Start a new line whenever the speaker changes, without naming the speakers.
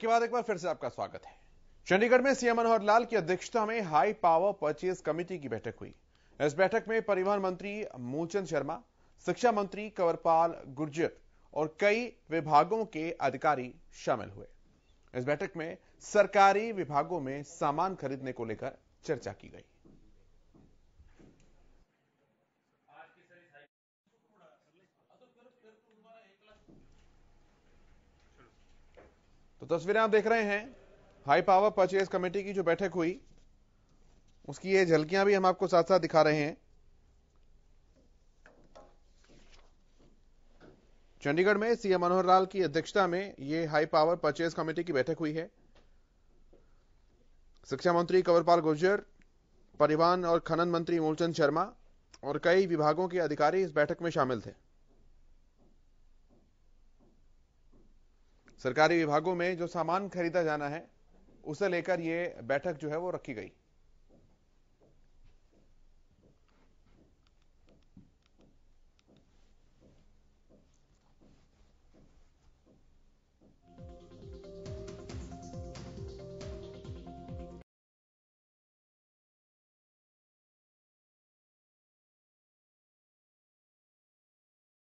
के बाद एक बार फिर से आपका स्वागत है चंडीगढ़ में सीएम मनोहर लाल की अध्यक्षता में हाई पावर परचेज कमेटी की बैठक हुई इस बैठक में परिवहन मंत्री मूलचंद शर्मा शिक्षा मंत्री कंवरपाल गुर्जर और कई विभागों के अधिकारी शामिल हुए इस बैठक में सरकारी विभागों में सामान खरीदने को लेकर चर्चा की गई तो तस्वीरें आप देख रहे हैं हाई पावर परचेज कमेटी की जो बैठक हुई उसकी ये झलकियां भी हम आपको साथ साथ दिखा रहे हैं चंडीगढ़ में सीएम मनोहर लाल की अध्यक्षता में ये हाई पावर परचेज कमेटी की बैठक हुई है शिक्षा मंत्री कंवरपाल गुर्जर परिवहन और खनन मंत्री मूलचंद शर्मा और कई विभागों के अधिकारी इस बैठक में शामिल थे सरकारी विभागों में जो सामान खरीदा जाना है उसे लेकर ये बैठक जो है वो रखी गई